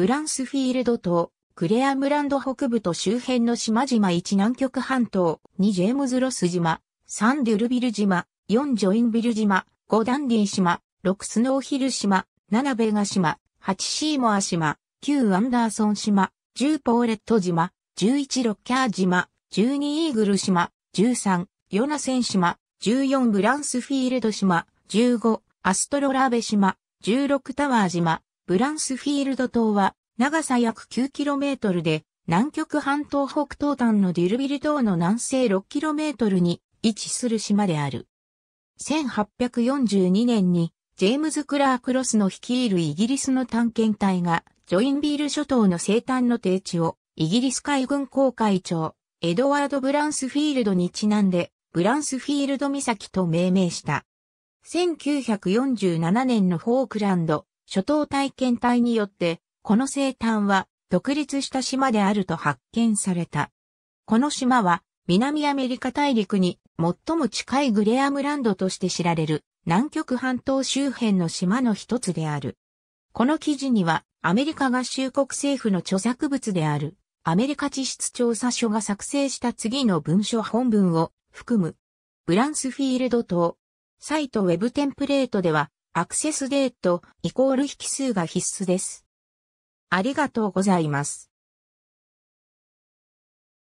ブランスフィールド島、クレアムランド北部と周辺の島々1南極半島、2ジェームズロス島、3デュルビル島、4ジョインビル島、5ダンディ島、6スノーヒル島、7ベガ島、8シーモア島、9アンダーソン島、10ポーレット島、11ロッキャー島、12イーグル島、13ヨナセン島、14ブランスフィールド島、15アストロラーベ島、16タワー島、ブランスフィールド島は長さ約 9km で、南極半島北東端のディルビル島の南西 6km に位置する島である。1842年に、ジェームズ・クラーク・ロスの率いるイギリスの探検隊が、ジョインビール諸島の西端の低地を、イギリス海軍航海長、エドワード・ブランスフィールドにちなんで、ブランスフィールド岬と命名した。1947年のフォークランド、諸島体験隊によって、この生誕は独立した島であると発見された。この島は南アメリカ大陸に最も近いグレアムランドとして知られる南極半島周辺の島の一つである。この記事にはアメリカ合衆国政府の著作物であるアメリカ地質調査所が作成した次の文書本文を含むブランスフィールド島サイトウェブテンプレートではアクセスデートイコール引数が必須です。ありがとうございます。